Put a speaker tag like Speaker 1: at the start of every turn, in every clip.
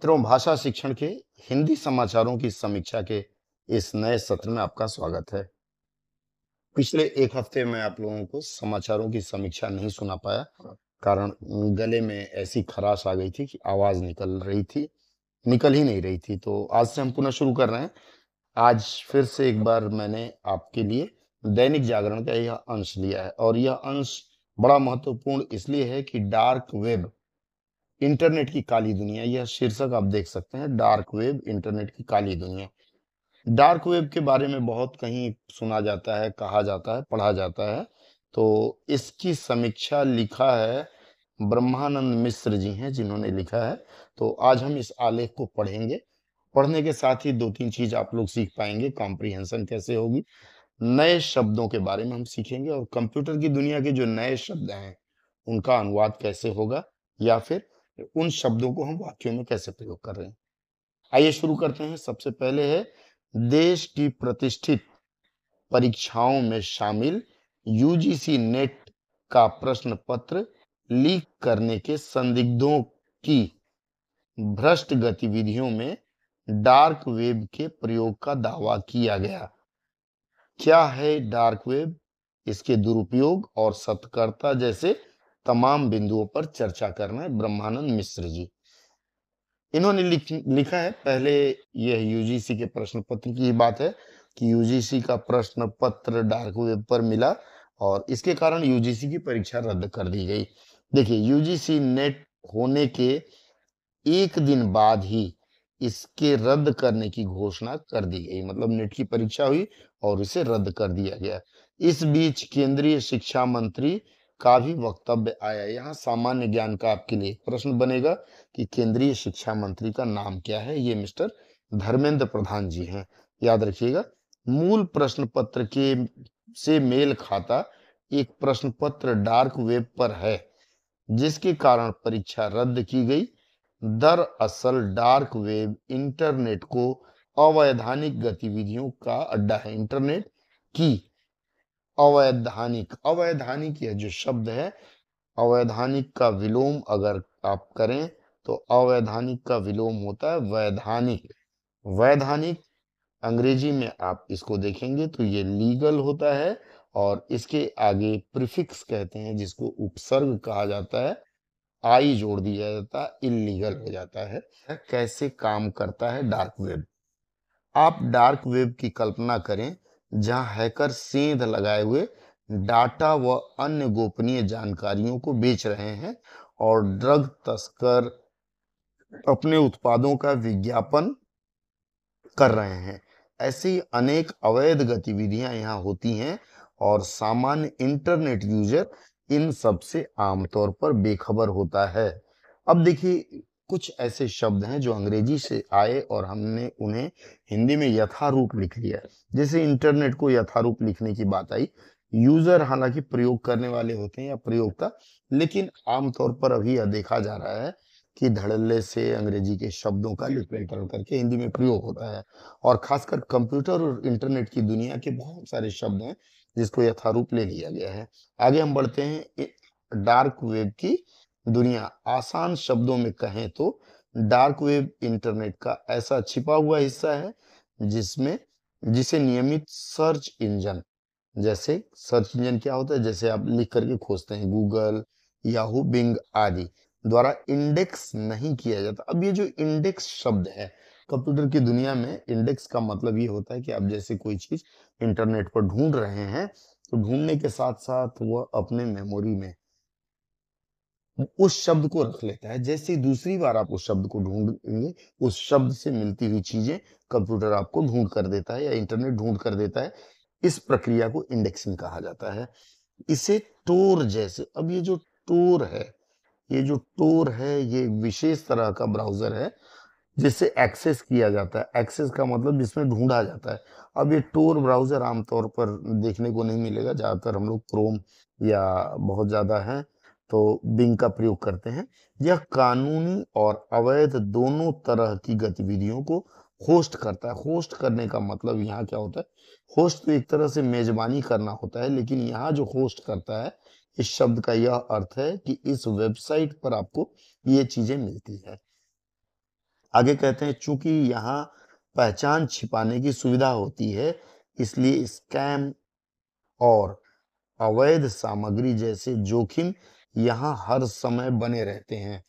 Speaker 1: मित्रों भाषा शिक्षण के हिंदी समाचारों की समीक्षा के इस नए सत्र में आपका स्वागत है पिछले एक हफ्ते में आप लोगों को समाचारों की समीक्षा नहीं सुना पाया कारण गले में ऐसी खराश आ गई थी कि आवाज निकल रही थी निकल ही नहीं रही थी तो आज से हम पुनः शुरू कर रहे हैं आज फिर से एक बार मैंने आपके लिए दैनिक जागरण का यह अंश लिया है और यह अंश बड़ा महत्वपूर्ण इसलिए है कि डार्क वेब इंटरनेट की काली दुनिया यह शीर्षक आप देख सकते हैं डार्क वेब इंटरनेट की काली दुनिया डार्क वेब के बारे में बहुत कहीं सुना जाता है कहा जाता है पढ़ा जाता है तो इसकी समीक्षा लिखा है ब्रह्मानंद मिश्र जी हैं जिन्होंने लिखा है तो आज हम इस आलेख को पढ़ेंगे पढ़ने के साथ ही दो तीन चीज आप लोग सीख पाएंगे कॉम्प्रिहेंशन कैसे होगी नए शब्दों के बारे में हम सीखेंगे और कंप्यूटर की दुनिया के जो नए शब्द हैं उनका अनुवाद कैसे होगा या फिर उन शब्दों को हम वाक्यों में कैसे प्रयोग कर रहे हैं आइए शुरू करते हैं सबसे पहले है देश की प्रतिष्ठित परीक्षाओं में शामिल यूजीसी नेट का प्रश्न पत्र लीक करने के संदिग्धों की भ्रष्ट गतिविधियों में डार्क वेब के प्रयोग का दावा किया गया क्या है डार्क वेब इसके दुरुपयोग और सतकर्ता जैसे तमाम बिंदुओं पर चर्चा करना है ब्रह्मानंद मिश्र जी इन्होंने लिख, लिखा है पहले यह यूजीसी के प्रश्न पत्र की बात है कि यूजीसी का प्रश्न पत्र डार्क वेब पर मिला और इसके कारण यूजीसी की परीक्षा रद्द कर दी गई देखिए यूजीसी नेट होने के एक दिन बाद ही इसके रद्द करने की घोषणा कर दी गई मतलब नेट की परीक्षा हुई और इसे रद्द कर दिया गया इस बीच केंद्रीय शिक्षा मंत्री का भी वक्तव्य आया यहाँ सामान्य ज्ञान का आपके लिए प्रश्न बनेगा कि केंद्रीय शिक्षा मंत्री का नाम क्या है ये मिस्टर धर्मेंद्र प्रधान जी हैं याद रखिएगा मूल प्रश्न पत्र के से मेल खाता एक प्रश्न पत्र डार्क वेब पर है जिसके कारण परीक्षा रद्द की गई दरअसल डार्क वेब इंटरनेट को अवैधानिक गतिविधियों का अड्डा है इंटरनेट की अवैधानिक अवैधानिक यह जो शब्द है अवैधानिक का विलोम अगर आप करें तो अवैधानिक का विलोम होता है वैधानिक वैधानिक अंग्रेजी में आप इसको देखेंगे तो ये लीगल होता है और इसके आगे प्रिफिक्स कहते हैं जिसको उपसर्ग कहा जाता है आई जोड़ दिया जाता है इलीगल हो जाता है अच्छा। कैसे काम करता है डार्क वेब आप डार्क वेब की कल्पना करें जहां हैकर सेंध लगाए हुए डाटा व अन्य गोपनीय जानकारियों को बेच रहे हैं और ड्रग तस्कर अपने उत्पादों का विज्ञापन कर रहे हैं ऐसी अनेक अवैध गतिविधियां यहां होती हैं और सामान्य इंटरनेट यूजर इन सबसे आमतौर पर बेखबर होता है अब देखिए कुछ ऐसे शब्द हैं जो अंग्रेजी से आए और हमने उन्हें हिंदी में यथारूप लिख लिया जैसे इंटरनेट को यथारूप लिखने की बात आई यूजर हालांकि प्रयोग करने वाले होते हैं या प्रयोगता लेकिन आमतौर पर अभी यह देखा जा रहा है कि धड़ल्ले से अंग्रेजी के शब्दों का लिटरेचर करके हिंदी में प्रयोग होता है और खासकर कंप्यूटर और इंटरनेट की दुनिया के बहुत सारे शब्द हैं जिसको यथारूप ले लिया गया है आगे हम बढ़ते हैं डार्क वेब की दुनिया आसान शब्दों में कहें तो डार्क वेब इंटरनेट का ऐसा छिपा हुआ हिस्सा है जिसमें जिसे नियमित सर्च इंजन जैसे सर्च इंजन क्या होता है जैसे आप लिख करके खोजते हैं गूगल याहू बिंग आदि द्वारा इंडेक्स नहीं किया जाता अब ये जो इंडेक्स शब्द है कंप्यूटर की दुनिया में इंडेक्स का मतलब ये होता है कि आप जैसे कोई चीज इंटरनेट पर ढूंढ रहे हैं तो ढूंढने के साथ साथ वह अपने मेमोरी में उस शब्द को रख लेता है जैसे दूसरी बार आप उस शब्द को ढूंढेंगे उस शब्द से मिलती हुई चीजें कंप्यूटर आपको ढूंढ कर देता है या इंटरनेट ढूंढ कर देता है इस प्रक्रिया को इंडेक्सिंग कहा जाता है इसे टोर जैसे अब ये जो टोर है ये जो टोर है ये विशेष तरह का ब्राउजर है जिससे एक्सेस किया जाता है एक्सेस का मतलब जिसमें ढूंढा जाता है अब ये टोर ब्राउजर आमतौर पर देखने को नहीं मिलेगा ज़्यादातर हम लोग क्रोम या बहुत ज़्यादा है तो बिंग का प्रयोग करते हैं यह कानूनी और अवैध दोनों तरह की गतिविधियों को होस्ट करता है होस्ट करने का मतलब यहाँ क्या होता है होस्ट तो एक तरह से मेजबानी करना होता है लेकिन यहाँ जो होस्ट करता है इस शब्द का यह अर्थ है कि इस वेबसाइट पर आपको ये चीजें मिलती है आगे कहते हैं चूंकि यहाँ पहचान छिपाने की सुविधा होती है इसलिए स्कैम और अवैध सामग्री जैसे जोखिम यहाँ हर समय बने रहते हैं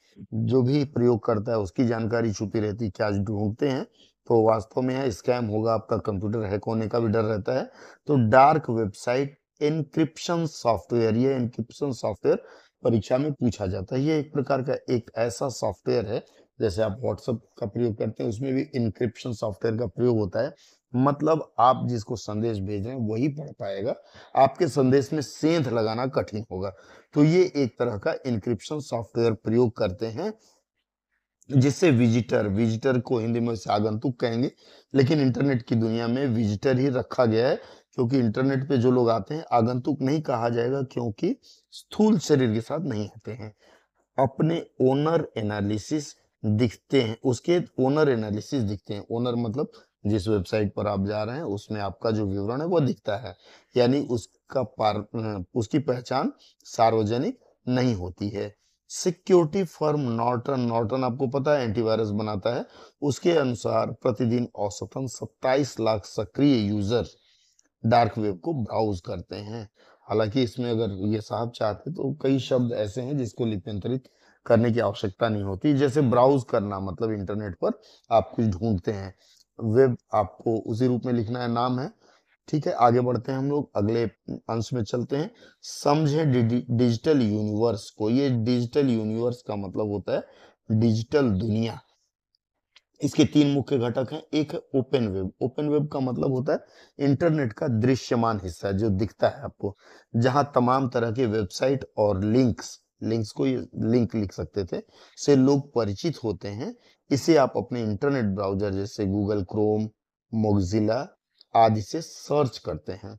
Speaker 1: जो भी प्रयोग करता है उसकी जानकारी छुपी रहती है क्या ढूंढते हैं तो वास्तव में है स्कैम होगा आपका कंप्यूटर हैक होने का भी डर रहता है तो डार्क वेबसाइट इनक्रिप्शन सॉफ्टवेयर ये इनक्रिप्शन सॉफ्टवेयर परीक्षा में पूछा जाता है ये एक प्रकार का एक ऐसा सॉफ्टवेयर है जैसे आप व्हाट्सएप का प्रयोग करते हैं उसमें भी इंक्रिप्शन सॉफ्टवेयर का प्रयोग होता है मतलब आप जिसको संदेश भेज रहे हैं वही पढ़ पाएगा आपके संदेश में सेंध लगाना कठिन होगा तो ये एक तरह का इंक्रिप्शन सॉफ्टवेयर प्रयोग करते हैं जिससे विजिटर विजिटर को हिंदी में आगंतुक कहेंगे लेकिन इंटरनेट की दुनिया में विजिटर ही रखा गया है क्योंकि इंटरनेट पे जो लोग आते हैं आगंतुक नहीं कहा जाएगा क्योंकि स्थूल शरीर के साथ नहीं आते हैं अपने ओनर एनालिसिस दिखते हैं उसके ओनर एनालिसिस दिखते हैं ओनर मतलब जिस वेबसाइट पर आप जा रहे हैं उसमें आपका जो विवरण है वो हम्म। दिखता है यानी उसका पार उसकी पहचान सार्वजनिक नहीं होती है सिक्योरिटी फर्म नॉर्टन नॉर्टन आपको पता है एंटीवायरस बनाता है उसके अनुसार प्रतिदिन औसतन 27 लाख सक्रिय यूजर डार्क वेब को ब्राउज करते हैं हालांकि इसमें अगर ये साहब चाहते तो कई शब्द ऐसे हैं जिसको लिप्यंतरित करने की आवश्यकता नहीं होती जैसे ब्राउज करना मतलब इंटरनेट पर आप कुछ ढूंढते हैं वेब आपको उसी रूप में लिखना है नाम है ठीक है आगे बढ़ते हैं हम लोग अगले अंश में चलते हैं समझे डिजिटल यूनिवर्स को ये डिजिटल यूनिवर्स का मतलब होता है डिजिटल दुनिया इसके तीन मुख्य घटक हैं एक है ओपन वेब ओपन वेब का मतलब होता है इंटरनेट का दृश्यमान हिस्सा जो दिखता है आपको जहां तमाम तरह के वेबसाइट और लिंक्स लिंक्स को लिंक लिख सकते थे से लोग परिचित होते हैं इसे आप अपने इंटरनेट ब्राउजर जैसे गूगल क्रोम मोगजिला आदि से सर्च करते हैं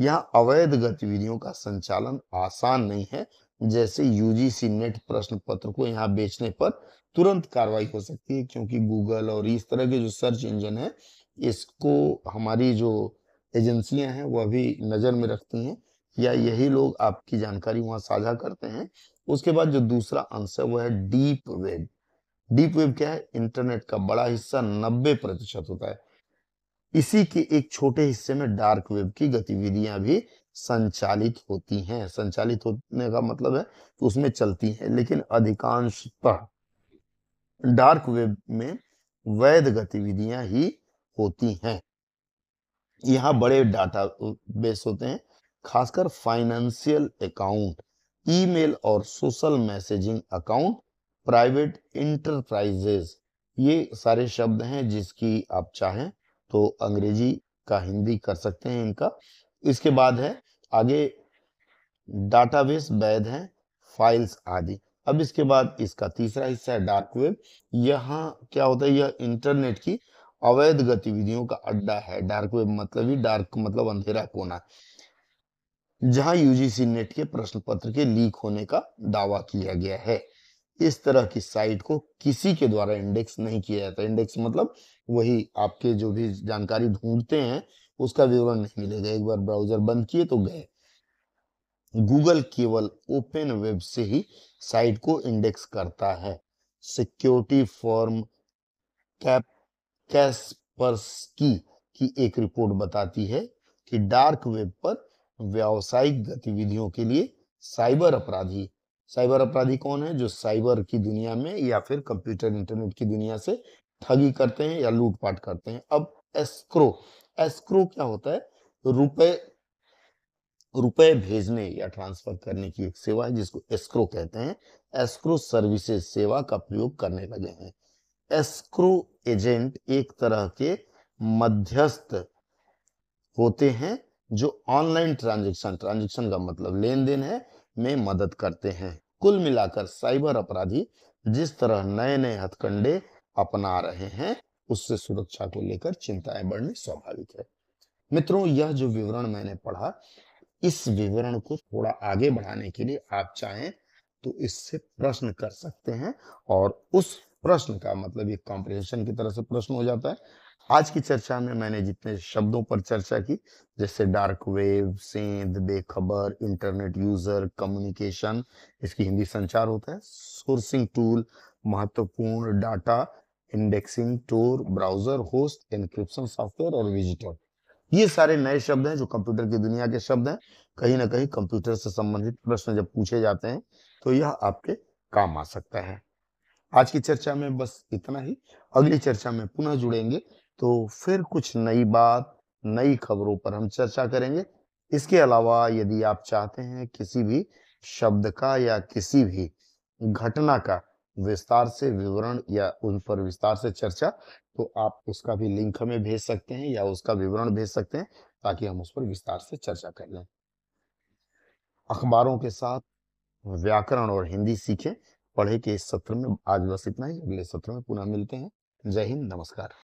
Speaker 1: यहाँ अवैध गतिविधियों का संचालन आसान नहीं है जैसे यूजीसी नेट प्रश्न पत्र को यहाँ बेचने पर तुरंत कार्रवाई हो सकती है क्योंकि गूगल और इस तरह के जो सर्च इंजन है इसको हमारी जो एजेंसियां हैं वह भी नज़र में रखती हैं या यही लोग आपकी जानकारी वहां साझा करते हैं उसके बाद जो दूसरा आंसर वो है डीप वेब डीप वेब क्या है इंटरनेट का बड़ा हिस्सा नब्बे प्रतिशत होता है इसी के एक छोटे हिस्से में डार्क वेब की गतिविधियां भी संचालित होती हैं संचालित होने का मतलब है कि उसमें चलती हैं लेकिन अधिकांशतः डार्क वेब में वैध गतिविधियां ही होती हैं यहाँ बड़े डाटा बेस होते हैं खासकर फाइनेंशियल अकाउंट ईमेल और social messaging account private enterprises ये सारे शब्द हैं जिसकी आप चाहें तो अंग्रेजी का हिंदी कर सकते हैं इनका इसके बाद है आगे डाटाबेस वैध है फाइल्स आदि अब इसके बाद इसका तीसरा हिस्सा है डार्क वेब यहाँ क्या होता है यह इंटरनेट की अवैध गतिविधियों का अड्डा है डार्क वेब मतलब ही डार्क मतलब अंधेरा कोना जहां यूजीसी नेट के प्रश्न पत्र के लीक होने का दावा किया गया है इस तरह की साइट को किसी के द्वारा इंडेक्स नहीं किया जाता इंडेक्स मतलब वही आपके जो भी जानकारी ढूंढते हैं उसका विवरण नहीं मिलेगा एक बार ब्राउजर बंद किए तो गए गूगल केवल ओपन वेब से ही साइट को इंडेक्स करता है सिक्योरिटी फॉर्म कैप की, की एक रिपोर्ट बताती है कि डार्क वेब पर व्यावसायिक गतिविधियों के लिए साइबर अपराधी साइबर अपराधी कौन है जो साइबर की दुनिया में या फिर कंप्यूटर इंटरनेट की दुनिया से ठगी करते हैं या लूटपाट करते हैं अब एस्क्रो एस्क्रो क्या होता है रुपए रुपए भेजने या ट्रांसफर करने की एक सेवा है जिसको एस्क्रो कहते हैं एस्क्रो सर्विसेज सेवा का प्रयोग करने लगे हैं एस्क्रो एजेंट एक तरह के मध्यस्थ होते हैं जो ऑनलाइन ट्रांजेक्शन ट्रांजेक्शन का मतलब लेन देन है में मदद करते हैं कुल मिलाकर साइबर अपराधी जिस तरह नए नए हथकंडे अपना रहे हैं उससे सुरक्षा को लेकर चिंताएं बढ़नी स्वाभाविक है मित्रों यह जो विवरण मैंने पढ़ा इस विवरण को थोड़ा आगे बढ़ाने के लिए आप चाहें तो इससे प्रश्न कर सकते हैं और उस प्रश्न का मतलब एक कॉम्प्रिहेंशन की तरह से प्रश्न हो जाता है आज की चर्चा में मैंने जितने शब्दों पर चर्चा की जैसे डार्क वेव सेंध बेखबर इंटरनेट यूजर कम्युनिकेशन इसकी हिंदी संचार होता है सोर्सिंग टूल महत्वपूर्ण data indexing Tor browser host encryption software और विजिटर ये सारे नए शब्द हैं जो कंप्यूटर की दुनिया के शब्द हैं कहीं ना कहीं कंप्यूटर से संबंधित प्रश्न जब पूछे जाते हैं तो यह आपके काम आ सकता है आज की चर्चा में बस इतना ही अगली चर्चा में पुनः जुड़ेंगे तो फिर कुछ नई बात नई खबरों पर हम चर्चा करेंगे इसके अलावा यदि आप चाहते हैं किसी भी शब्द का या किसी भी घटना का विस्तार से विवरण या उन पर विस्तार से चर्चा तो आप उसका भी लिंक हमें भेज सकते हैं या उसका विवरण भेज सकते हैं ताकि हम उस पर विस्तार से चर्चा कर लें अखबारों के साथ व्याकरण और हिंदी सीखें पढ़े के इस सत्र में आज बस इतना ही अगले सत्र में पुनः मिलते हैं जय हिंद नमस्कार